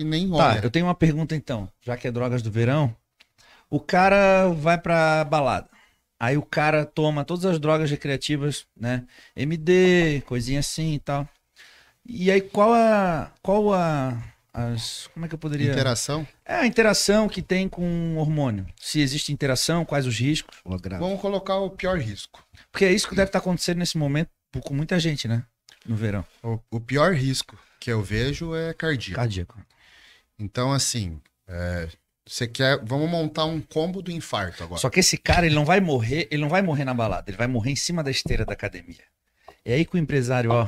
e nem olha. Tá, eu tenho uma pergunta então, já que é drogas do verão. O cara vai pra balada. Aí o cara toma todas as drogas recreativas, né? MD, coisinha assim e tal. E aí qual a qual a as como é que eu poderia Interação? É a interação que tem com o hormônio. Se existe interação, quais os riscos? Vamos colocar o pior risco. Porque é isso que deve estar acontecendo nesse momento com muita gente, né? No verão. O, o pior risco que eu vejo é cardíaco. Cardíaco. Então, assim, é, você quer. Vamos montar um combo do infarto agora. Só que esse cara, ele não vai morrer, ele não vai morrer na balada, ele vai morrer em cima da esteira da academia. É aí que o empresário, ó.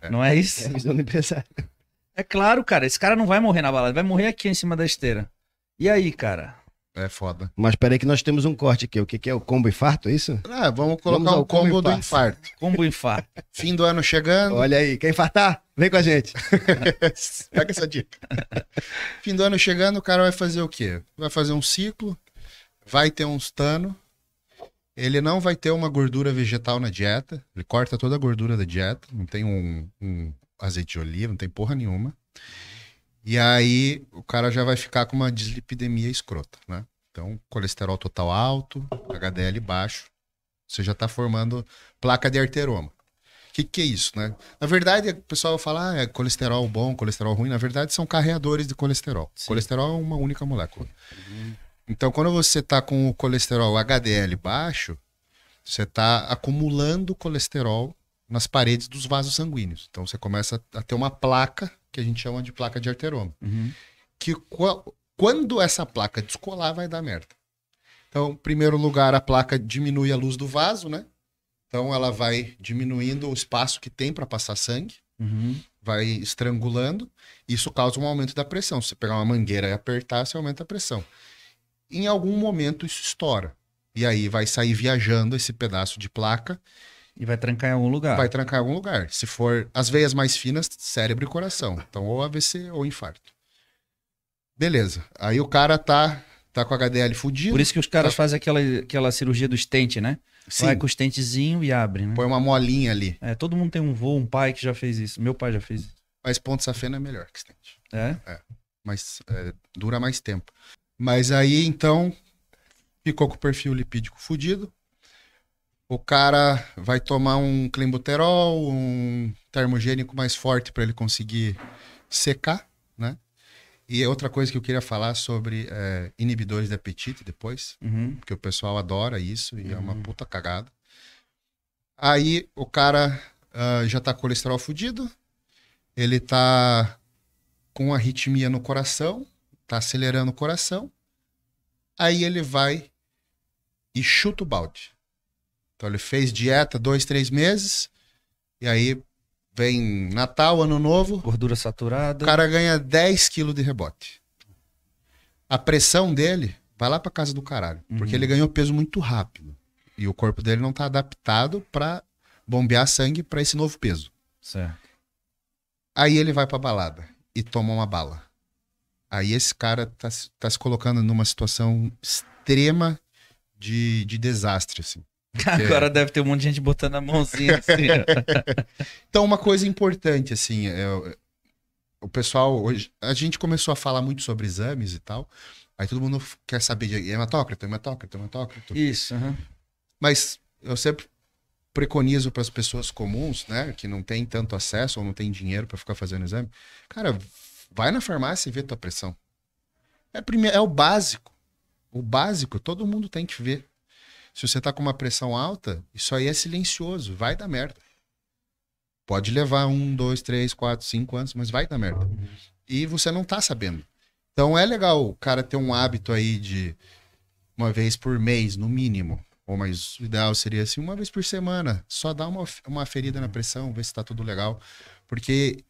É. Não é isso? É do empresário. É claro, cara, esse cara não vai morrer na balada, vai morrer aqui em cima da esteira. E aí, cara? É foda. Mas peraí que nós temos um corte aqui. O que, que é o combo infarto, é isso? Ah, vamos colocar vamos o combo, combo do infarto. Combo infarto. Fim do ano chegando. Olha aí, quer infartar? Vem com a gente. Pega essa dica. Fim do ano chegando, o cara vai fazer o quê? Vai fazer um ciclo, vai ter um stano, ele não vai ter uma gordura vegetal na dieta, ele corta toda a gordura da dieta, não tem um, um azeite de oliva, não tem porra nenhuma. E aí o cara já vai ficar com uma dislipidemia escrota, né? Então, colesterol total alto, HDL baixo, você já está formando placa de arteroma. O que, que é isso, né? Na verdade, o pessoal fala, ah, é colesterol bom, colesterol ruim. Na verdade, são carreadores de colesterol. Sim. Colesterol é uma única molécula. Uhum. Então, quando você está com o colesterol HDL baixo, você está acumulando colesterol nas paredes dos vasos sanguíneos. Então, você começa a ter uma placa que a gente chama de placa de arteroma. Uhum. Que quando essa placa descolar, vai dar merda. Então, em primeiro lugar, a placa diminui a luz do vaso, né? Então, ela vai diminuindo o espaço que tem para passar sangue, uhum. vai estrangulando. Isso causa um aumento da pressão. Se você pegar uma mangueira e apertar, você aumenta a pressão. Em algum momento, isso estoura. E aí vai sair viajando esse pedaço de placa e vai trancar em algum lugar. Vai trancar em algum lugar. Se for as veias mais finas, cérebro e coração. Então, ou AVC ou infarto. Beleza. Aí o cara tá, tá com a HDL fudido. Por isso que os caras tá... fazem aquela, aquela cirurgia do estente, né? Sim. Vai com o estentezinho e abre, né? Põe uma molinha ali. É, todo mundo tem um voo, um pai que já fez isso. Meu pai já fez isso. Mas ponto safena é melhor que estente. É? É. Mas é, dura mais tempo. Mas aí, então, ficou com o perfil lipídico fudido o cara vai tomar um clenbuterol, um termogênico mais forte para ele conseguir secar, né? E outra coisa que eu queria falar sobre é, inibidores de apetite depois, uhum. porque o pessoal adora isso e uhum. é uma uhum. puta cagada. Aí o cara uh, já tá com colesterol fudido, ele tá com arritmia no coração, tá acelerando o coração. Aí ele vai e chuta o balde. Então ele fez dieta dois, três meses, e aí vem Natal, Ano Novo. Gordura saturada. O cara ganha 10 quilos de rebote. A pressão dele vai lá pra casa do caralho. Uhum. Porque ele ganhou peso muito rápido. E o corpo dele não tá adaptado para bombear sangue para esse novo peso. Certo. Aí ele vai pra balada e toma uma bala. Aí esse cara tá, tá se colocando numa situação extrema de, de desastre, assim. Agora é. deve ter um monte de gente botando a mãozinha assim. então, uma coisa importante, assim, é, é, o pessoal hoje. A gente começou a falar muito sobre exames e tal. Aí todo mundo quer saber de hematócrito, hematócrito, hematócrito. Isso. Uhum. Mas eu sempre preconizo para as pessoas comuns, né, que não tem tanto acesso ou não tem dinheiro para ficar fazendo exame. Cara, vai na farmácia e vê tua pressão. É, é o básico. O básico todo mundo tem que ver. Se você está com uma pressão alta, isso aí é silencioso, vai dar merda. Pode levar um, dois, três, quatro, cinco anos, mas vai dar merda. E você não está sabendo. Então é legal o cara ter um hábito aí de uma vez por mês, no mínimo. Ou mais o ideal seria assim, uma vez por semana. Só dar uma, uma ferida na pressão, ver se está tudo legal. Porque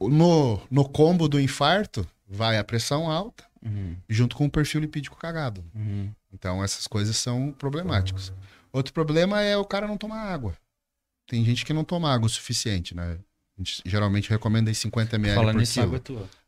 no, no combo do infarto, vai a pressão alta, uhum. junto com o perfil lipídico cagado. Uhum. Então, essas coisas são problemáticas. Uhum. Outro problema é o cara não tomar água. Tem gente que não toma água o suficiente, né? A gente geralmente recomenda em 50 ml Falando por água é tua.